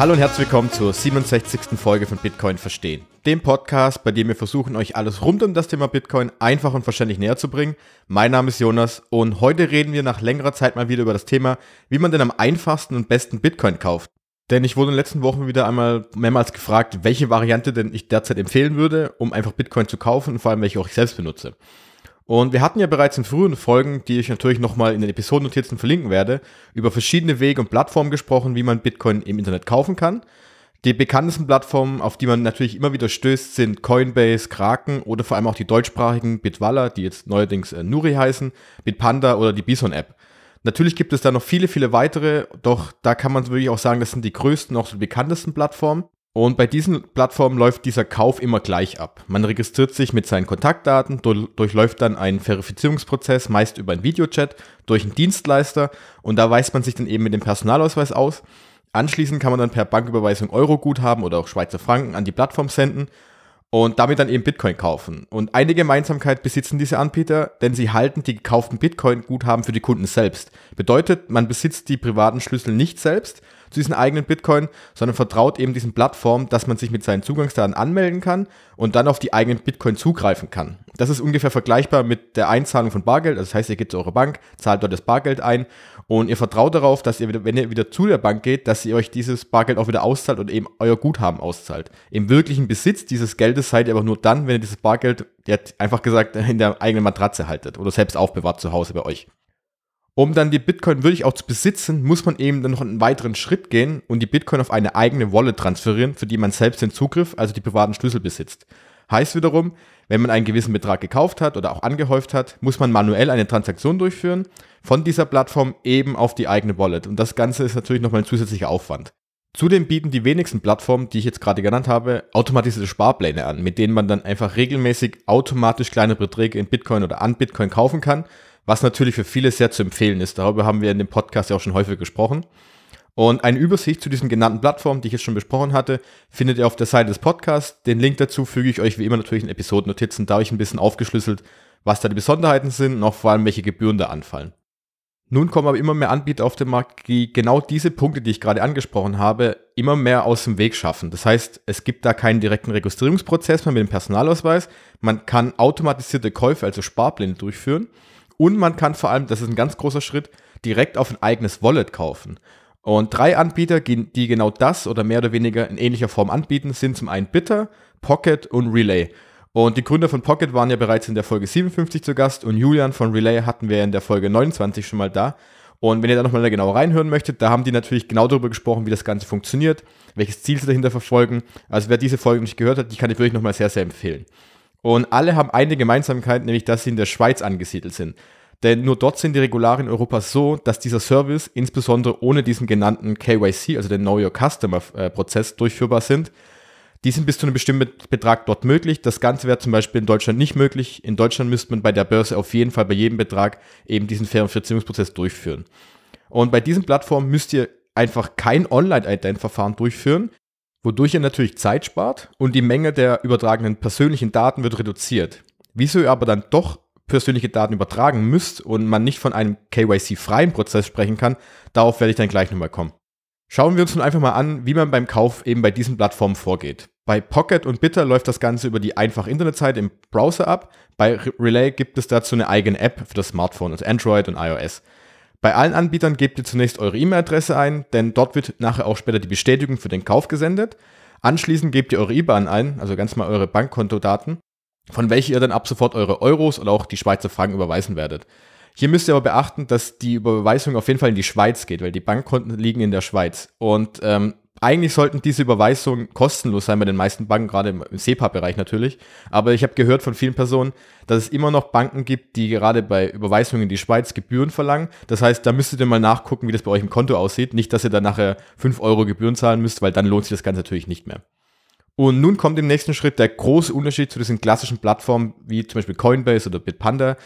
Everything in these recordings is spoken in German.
Hallo und herzlich willkommen zur 67. Folge von Bitcoin Verstehen, dem Podcast, bei dem wir versuchen, euch alles rund um das Thema Bitcoin einfach und verständlich näher zu bringen. Mein Name ist Jonas und heute reden wir nach längerer Zeit mal wieder über das Thema, wie man denn am einfachsten und besten Bitcoin kauft. Denn ich wurde in den letzten Wochen wieder einmal mehrmals gefragt, welche Variante denn ich derzeit empfehlen würde, um einfach Bitcoin zu kaufen und vor allem welche auch ich selbst benutze. Und wir hatten ja bereits in früheren Folgen, die ich natürlich nochmal in den Episodennotizen verlinken werde, über verschiedene Wege und Plattformen gesprochen, wie man Bitcoin im Internet kaufen kann. Die bekanntesten Plattformen, auf die man natürlich immer wieder stößt, sind Coinbase, Kraken oder vor allem auch die deutschsprachigen Bitwalla, die jetzt neuerdings äh, Nuri heißen, Bitpanda oder die Bison-App. Natürlich gibt es da noch viele, viele weitere, doch da kann man wirklich auch sagen, das sind die größten, auch so die bekanntesten Plattformen. Und bei diesen Plattformen läuft dieser Kauf immer gleich ab. Man registriert sich mit seinen Kontaktdaten, durchläuft dann einen Verifizierungsprozess, meist über einen Videochat, durch einen Dienstleister und da weist man sich dann eben mit dem Personalausweis aus. Anschließend kann man dann per Banküberweisung Euroguthaben oder auch Schweizer Franken an die Plattform senden und damit dann eben Bitcoin kaufen. Und eine Gemeinsamkeit besitzen diese Anbieter, denn sie halten die gekauften Bitcoin-Guthaben für die Kunden selbst. Bedeutet, man besitzt die privaten Schlüssel nicht selbst, zu diesen eigenen Bitcoin, sondern vertraut eben diesen Plattformen, dass man sich mit seinen Zugangsdaten anmelden kann und dann auf die eigenen Bitcoin zugreifen kann. Das ist ungefähr vergleichbar mit der Einzahlung von Bargeld. Also das heißt, ihr geht zu eurer Bank, zahlt dort das Bargeld ein und ihr vertraut darauf, dass ihr, wieder, wenn ihr wieder zu der Bank geht, dass ihr euch dieses Bargeld auch wieder auszahlt und eben euer Guthaben auszahlt. Im wirklichen Besitz dieses Geldes seid ihr aber nur dann, wenn ihr dieses Bargeld, ihr hat einfach gesagt, in der eigenen Matratze haltet oder selbst aufbewahrt zu Hause bei euch. Um dann die Bitcoin wirklich auch zu besitzen, muss man eben dann noch einen weiteren Schritt gehen und die Bitcoin auf eine eigene Wallet transferieren, für die man selbst den Zugriff, also die privaten Schlüssel besitzt. Heißt wiederum, wenn man einen gewissen Betrag gekauft hat oder auch angehäuft hat, muss man manuell eine Transaktion durchführen von dieser Plattform eben auf die eigene Wallet. Und das Ganze ist natürlich nochmal ein zusätzlicher Aufwand. Zudem bieten die wenigsten Plattformen, die ich jetzt gerade genannt habe, automatisierte Sparpläne an, mit denen man dann einfach regelmäßig automatisch kleine Beträge in Bitcoin oder an Bitcoin kaufen kann was natürlich für viele sehr zu empfehlen ist. Darüber haben wir in dem Podcast ja auch schon häufig gesprochen. Und eine Übersicht zu diesen genannten Plattformen, die ich jetzt schon besprochen hatte, findet ihr auf der Seite des Podcasts. Den Link dazu füge ich euch wie immer natürlich in Episodennotizen, da ich ein bisschen aufgeschlüsselt, was da die Besonderheiten sind und auch vor allem, welche Gebühren da anfallen. Nun kommen aber immer mehr Anbieter auf den Markt, die genau diese Punkte, die ich gerade angesprochen habe, immer mehr aus dem Weg schaffen. Das heißt, es gibt da keinen direkten Registrierungsprozess mehr mit dem Personalausweis. Man kann automatisierte Käufe, also Sparpläne durchführen. Und man kann vor allem, das ist ein ganz großer Schritt, direkt auf ein eigenes Wallet kaufen. Und drei Anbieter, die genau das oder mehr oder weniger in ähnlicher Form anbieten, sind zum einen Bitter, Pocket und Relay. Und die Gründer von Pocket waren ja bereits in der Folge 57 zu Gast und Julian von Relay hatten wir in der Folge 29 schon mal da. Und wenn ihr da nochmal genau reinhören möchtet, da haben die natürlich genau darüber gesprochen, wie das Ganze funktioniert, welches Ziel sie dahinter verfolgen. Also wer diese Folge nicht gehört hat, die kann ich wirklich nochmal sehr, sehr empfehlen. Und alle haben eine Gemeinsamkeit, nämlich dass sie in der Schweiz angesiedelt sind. Denn nur dort sind die Regularien Europas so, dass dieser Service insbesondere ohne diesen genannten KYC, also den Know Your Customer äh, Prozess, durchführbar sind. Die sind bis zu einem bestimmten Betrag dort möglich. Das Ganze wäre zum Beispiel in Deutschland nicht möglich. In Deutschland müsste man bei der Börse auf jeden Fall bei jedem Betrag eben diesen fairen Verzierungsprozess durchführen. Und bei diesen Plattformen müsst ihr einfach kein Online-Ident-Verfahren durchführen wodurch ihr natürlich Zeit spart und die Menge der übertragenen persönlichen Daten wird reduziert. Wieso ihr aber dann doch persönliche Daten übertragen müsst und man nicht von einem KYC-freien Prozess sprechen kann, darauf werde ich dann gleich nochmal kommen. Schauen wir uns nun einfach mal an, wie man beim Kauf eben bei diesen Plattformen vorgeht. Bei Pocket und Bitter läuft das Ganze über die einfache Internetseite im Browser ab. Bei Relay gibt es dazu eine eigene App für das Smartphone, also Android und iOS. Bei allen Anbietern gebt ihr zunächst eure E-Mail-Adresse ein, denn dort wird nachher auch später die Bestätigung für den Kauf gesendet. Anschließend gebt ihr eure IBAN ein, also ganz mal eure Bankkontodaten, von welcher ihr dann ab sofort eure Euros oder auch die Schweizer Franken überweisen werdet. Hier müsst ihr aber beachten, dass die Überweisung auf jeden Fall in die Schweiz geht, weil die Bankkonten liegen in der Schweiz. Und ähm, eigentlich sollten diese Überweisungen kostenlos sein bei den meisten Banken, gerade im SEPA-Bereich natürlich. Aber ich habe gehört von vielen Personen, dass es immer noch Banken gibt, die gerade bei Überweisungen in die Schweiz Gebühren verlangen. Das heißt, da müsstet ihr mal nachgucken, wie das bei euch im Konto aussieht. Nicht, dass ihr dann nachher 5 Euro Gebühren zahlen müsst, weil dann lohnt sich das Ganze natürlich nicht mehr. Und nun kommt im nächsten Schritt der große Unterschied zu diesen klassischen Plattformen wie zum Beispiel Coinbase oder Bitpanda,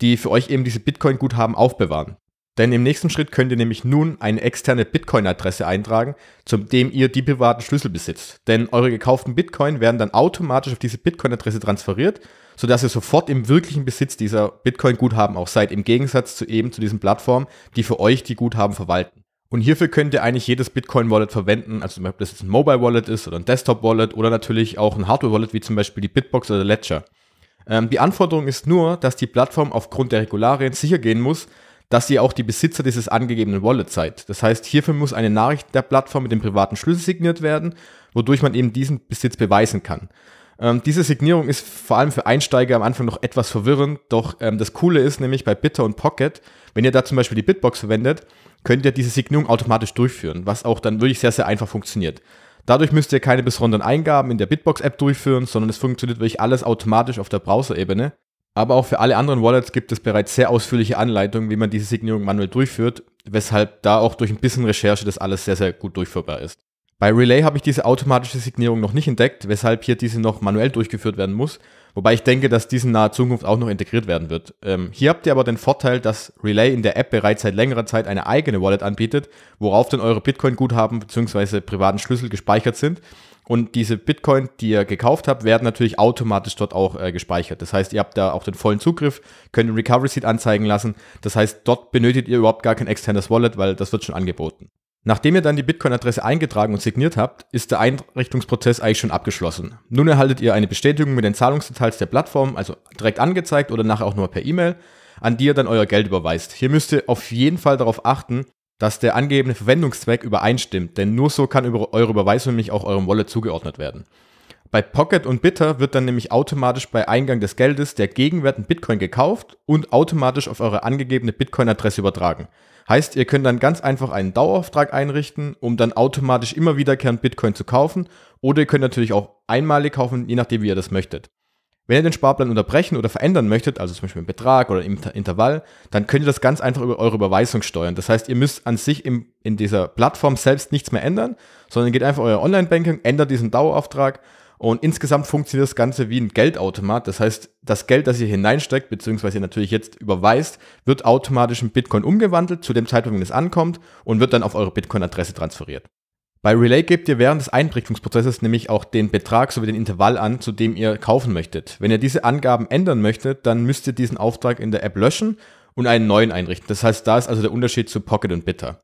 die für euch eben diese Bitcoin-Guthaben aufbewahren. Denn im nächsten Schritt könnt ihr nämlich nun eine externe Bitcoin-Adresse eintragen, zu dem ihr die privaten Schlüssel besitzt. Denn eure gekauften Bitcoin werden dann automatisch auf diese Bitcoin-Adresse transferiert, sodass ihr sofort im wirklichen Besitz dieser Bitcoin-Guthaben auch seid, im Gegensatz zu eben zu diesen Plattformen, die für euch die Guthaben verwalten. Und hierfür könnt ihr eigentlich jedes Bitcoin-Wallet verwenden, also zum ob das jetzt ein Mobile-Wallet ist oder ein Desktop-Wallet oder natürlich auch ein Hardware-Wallet wie zum Beispiel die Bitbox oder Ledger ähm, die Anforderung ist nur, dass die Plattform aufgrund der Regularien sicher gehen muss, dass ihr auch die Besitzer dieses angegebenen Wallets seid. Das heißt, hierfür muss eine Nachricht der Plattform mit dem privaten Schlüssel signiert werden, wodurch man eben diesen Besitz beweisen kann. Ähm, diese Signierung ist vor allem für Einsteiger am Anfang noch etwas verwirrend, doch ähm, das Coole ist nämlich bei Bitter und Pocket, wenn ihr da zum Beispiel die Bitbox verwendet, könnt ihr diese Signierung automatisch durchführen, was auch dann wirklich sehr, sehr einfach funktioniert. Dadurch müsst ihr keine besonderen Eingaben in der Bitbox-App durchführen, sondern es funktioniert wirklich alles automatisch auf der Browser-Ebene. Aber auch für alle anderen Wallets gibt es bereits sehr ausführliche Anleitungen, wie man diese Signierung manuell durchführt, weshalb da auch durch ein bisschen Recherche das alles sehr, sehr gut durchführbar ist. Bei Relay habe ich diese automatische Signierung noch nicht entdeckt, weshalb hier diese noch manuell durchgeführt werden muss, wobei ich denke, dass diese in naher Zukunft auch noch integriert werden wird. Ähm, hier habt ihr aber den Vorteil, dass Relay in der App bereits seit längerer Zeit eine eigene Wallet anbietet, worauf dann eure Bitcoin-Guthaben bzw. privaten Schlüssel gespeichert sind und diese Bitcoin, die ihr gekauft habt, werden natürlich automatisch dort auch äh, gespeichert. Das heißt, ihr habt da auch den vollen Zugriff, könnt den Recovery Seed anzeigen lassen. Das heißt, dort benötigt ihr überhaupt gar kein externes Wallet, weil das wird schon angeboten. Nachdem ihr dann die Bitcoin-Adresse eingetragen und signiert habt, ist der Einrichtungsprozess eigentlich schon abgeschlossen. Nun erhaltet ihr eine Bestätigung mit den Zahlungsdetails der Plattform, also direkt angezeigt oder nachher auch nur per E-Mail, an die ihr dann euer Geld überweist. Hier müsst ihr auf jeden Fall darauf achten, dass der angegebene Verwendungszweck übereinstimmt, denn nur so kann über eure Überweisung nämlich auch eurem Wallet zugeordnet werden. Bei Pocket und Bitter wird dann nämlich automatisch bei Eingang des Geldes der gegenwärtigen Bitcoin gekauft und automatisch auf eure angegebene Bitcoin-Adresse übertragen. Heißt, ihr könnt dann ganz einfach einen Dauerauftrag einrichten, um dann automatisch immer wiederkehrend Bitcoin zu kaufen oder ihr könnt natürlich auch einmalig kaufen, je nachdem wie ihr das möchtet. Wenn ihr den Sparplan unterbrechen oder verändern möchtet, also zum Beispiel im Betrag oder im Intervall, dann könnt ihr das ganz einfach über eure Überweisung steuern. Das heißt, ihr müsst an sich im, in dieser Plattform selbst nichts mehr ändern, sondern geht einfach euer Online-Banking, ändert diesen Dauerauftrag und insgesamt funktioniert das Ganze wie ein Geldautomat. Das heißt, das Geld, das ihr hineinsteckt, beziehungsweise ihr natürlich jetzt überweist, wird automatisch in Bitcoin umgewandelt, zu dem Zeitpunkt, wenn es ankommt, und wird dann auf eure Bitcoin-Adresse transferiert. Bei Relay gebt ihr während des Einprägungsprozesses nämlich auch den Betrag sowie den Intervall an, zu dem ihr kaufen möchtet. Wenn ihr diese Angaben ändern möchtet, dann müsst ihr diesen Auftrag in der App löschen und einen neuen einrichten. Das heißt, da ist also der Unterschied zu Pocket und Bitter.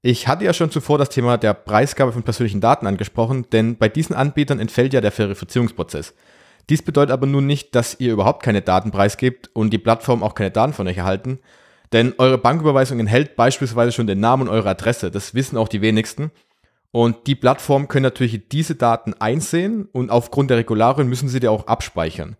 Ich hatte ja schon zuvor das Thema der Preisgabe von persönlichen Daten angesprochen, denn bei diesen Anbietern entfällt ja der Verifizierungsprozess. Dies bedeutet aber nun nicht, dass ihr überhaupt keine Daten preisgebt und die Plattform auch keine Daten von euch erhalten, denn eure Banküberweisung enthält beispielsweise schon den Namen und eure Adresse, das wissen auch die wenigsten, und die Plattformen können natürlich diese Daten einsehen und aufgrund der Regularien müssen sie die auch abspeichern.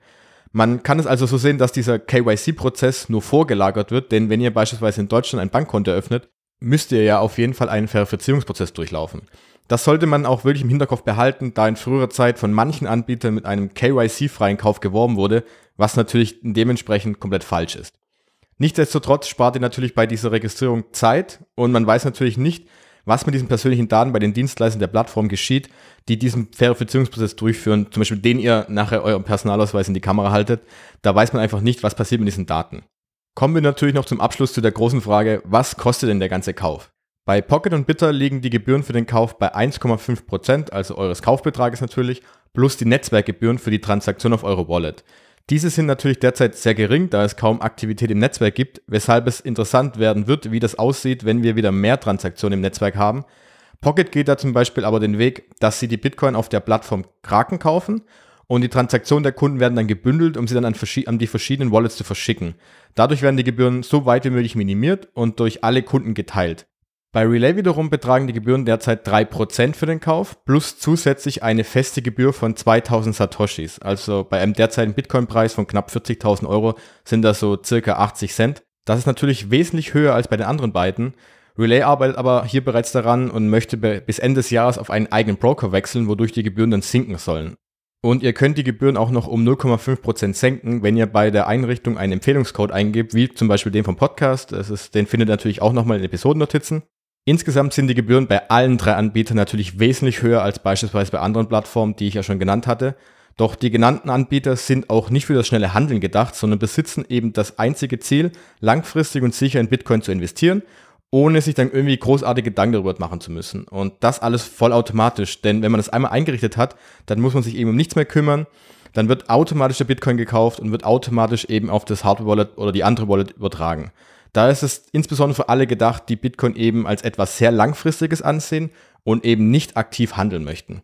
Man kann es also so sehen, dass dieser KYC-Prozess nur vorgelagert wird, denn wenn ihr beispielsweise in Deutschland ein Bankkonto eröffnet, müsst ihr ja auf jeden Fall einen Verifizierungsprozess durchlaufen. Das sollte man auch wirklich im Hinterkopf behalten, da in früherer Zeit von manchen Anbietern mit einem KYC-freien Kauf geworben wurde, was natürlich dementsprechend komplett falsch ist. Nichtsdestotrotz spart ihr natürlich bei dieser Registrierung Zeit und man weiß natürlich nicht, was mit diesen persönlichen Daten bei den Dienstleistern der Plattform geschieht, die diesen Verifizierungsprozess durchführen, zum Beispiel den ihr nachher euren Personalausweis in die Kamera haltet, da weiß man einfach nicht, was passiert mit diesen Daten. Kommen wir natürlich noch zum Abschluss zu der großen Frage, was kostet denn der ganze Kauf? Bei Pocket und Bitter liegen die Gebühren für den Kauf bei 1,5%, also eures Kaufbetrages natürlich, plus die Netzwerkgebühren für die Transaktion auf eure Wallet. Diese sind natürlich derzeit sehr gering, da es kaum Aktivität im Netzwerk gibt, weshalb es interessant werden wird, wie das aussieht, wenn wir wieder mehr Transaktionen im Netzwerk haben. Pocket geht da zum Beispiel aber den Weg, dass sie die Bitcoin auf der Plattform Kraken kaufen und die Transaktionen der Kunden werden dann gebündelt, um sie dann an, an, die verschiedenen Wallets zu verschicken. Dadurch werden die Gebühren so weit wie möglich minimiert und durch alle Kunden geteilt. Bei Relay wiederum betragen die Gebühren derzeit 3% für den Kauf plus zusätzlich eine feste Gebühr von 2000 Satoshis. Also bei einem derzeitigen Bitcoin-Preis von knapp 40.000 Euro sind das so circa 80 Cent. Das ist natürlich wesentlich höher als bei den anderen beiden. Relay arbeitet aber hier bereits daran und möchte bis Ende des Jahres auf einen eigenen Broker wechseln, wodurch die Gebühren dann sinken sollen. Und ihr könnt die Gebühren auch noch um 0,5% senken, wenn ihr bei der Einrichtung einen Empfehlungscode eingibt, wie zum Beispiel den vom Podcast. Das ist, den findet ihr natürlich auch nochmal in Episodennotizen. Insgesamt sind die Gebühren bei allen drei Anbietern natürlich wesentlich höher als beispielsweise bei anderen Plattformen, die ich ja schon genannt hatte. Doch die genannten Anbieter sind auch nicht für das schnelle Handeln gedacht, sondern besitzen eben das einzige Ziel, langfristig und sicher in Bitcoin zu investieren, ohne sich dann irgendwie großartige Gedanken darüber machen zu müssen. Und das alles vollautomatisch, denn wenn man das einmal eingerichtet hat, dann muss man sich eben um nichts mehr kümmern. Dann wird automatisch der Bitcoin gekauft und wird automatisch eben auf das Hardware-Wallet oder die andere Wallet übertragen. Da ist es insbesondere für alle gedacht, die Bitcoin eben als etwas sehr Langfristiges ansehen und eben nicht aktiv handeln möchten.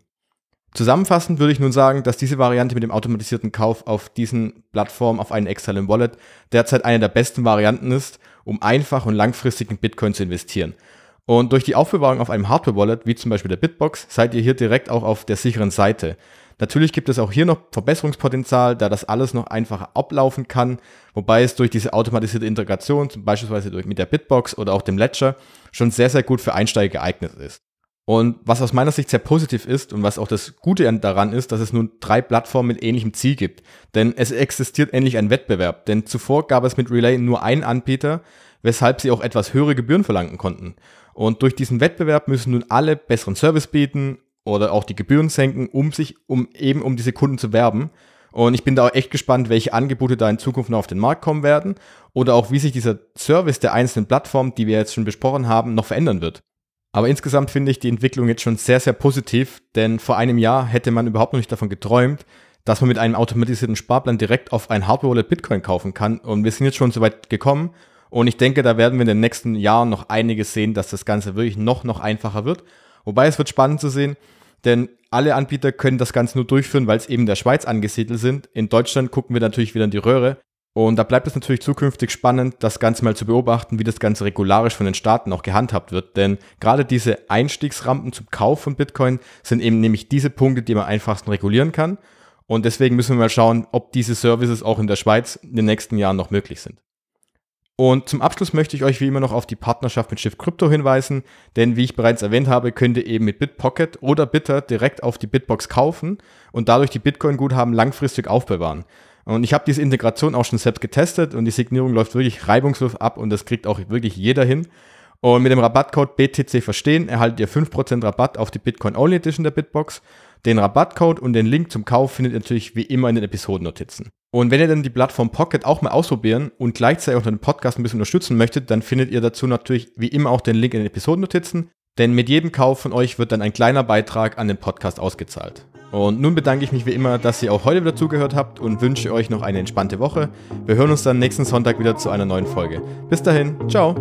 Zusammenfassend würde ich nun sagen, dass diese Variante mit dem automatisierten Kauf auf diesen Plattformen auf einen externen Wallet derzeit eine der besten Varianten ist, um einfach und langfristig in Bitcoin zu investieren. Und durch die Aufbewahrung auf einem Hardware-Wallet, wie zum Beispiel der Bitbox, seid ihr hier direkt auch auf der sicheren Seite. Natürlich gibt es auch hier noch Verbesserungspotenzial, da das alles noch einfacher ablaufen kann, wobei es durch diese automatisierte Integration, zum Beispiel durch, mit der Bitbox oder auch dem Ledger, schon sehr, sehr gut für Einsteiger geeignet ist. Und was aus meiner Sicht sehr positiv ist und was auch das Gute daran ist, dass es nun drei Plattformen mit ähnlichem Ziel gibt. Denn es existiert endlich ein Wettbewerb. Denn zuvor gab es mit Relay nur einen Anbieter, weshalb sie auch etwas höhere Gebühren verlangen konnten. Und durch diesen Wettbewerb müssen nun alle besseren Service bieten, oder auch die Gebühren senken, um sich, um eben um diese Kunden zu werben. Und ich bin da auch echt gespannt, welche Angebote da in Zukunft noch auf den Markt kommen werden oder auch wie sich dieser Service der einzelnen Plattformen, die wir jetzt schon besprochen haben, noch verändern wird. Aber insgesamt finde ich die Entwicklung jetzt schon sehr, sehr positiv, denn vor einem Jahr hätte man überhaupt noch nicht davon geträumt, dass man mit einem automatisierten Sparplan direkt auf ein Hardware-Wallet Bitcoin kaufen kann. Und wir sind jetzt schon so weit gekommen. Und ich denke, da werden wir in den nächsten Jahren noch einiges sehen, dass das Ganze wirklich noch, noch einfacher wird Wobei es wird spannend zu sehen, denn alle Anbieter können das Ganze nur durchführen, weil es eben der Schweiz angesiedelt sind. In Deutschland gucken wir natürlich wieder in die Röhre. Und da bleibt es natürlich zukünftig spannend, das Ganze mal zu beobachten, wie das Ganze regularisch von den Staaten auch gehandhabt wird. Denn gerade diese Einstiegsrampen zum Kauf von Bitcoin sind eben nämlich diese Punkte, die man einfachsten regulieren kann. Und deswegen müssen wir mal schauen, ob diese Services auch in der Schweiz in den nächsten Jahren noch möglich sind. Und zum Abschluss möchte ich euch wie immer noch auf die Partnerschaft mit Shift Crypto hinweisen, denn wie ich bereits erwähnt habe, könnt ihr eben mit Bitpocket oder Bitter direkt auf die Bitbox kaufen und dadurch die Bitcoin-Guthaben langfristig aufbewahren. Und ich habe diese Integration auch schon selbst getestet und die Signierung läuft wirklich reibungslos ab und das kriegt auch wirklich jeder hin. Und mit dem Rabattcode BTC Verstehen erhaltet ihr 5% Rabatt auf die Bitcoin Only Edition der Bitbox. Den Rabattcode und den Link zum Kauf findet ihr natürlich wie immer in den Episodennotizen. Und wenn ihr dann die Plattform Pocket auch mal ausprobieren und gleichzeitig auch den Podcast ein bisschen unterstützen möchtet, dann findet ihr dazu natürlich wie immer auch den Link in den Episodennotizen, denn mit jedem Kauf von euch wird dann ein kleiner Beitrag an den Podcast ausgezahlt. Und nun bedanke ich mich wie immer, dass ihr auch heute wieder zugehört habt und wünsche euch noch eine entspannte Woche. Wir hören uns dann nächsten Sonntag wieder zu einer neuen Folge. Bis dahin, ciao.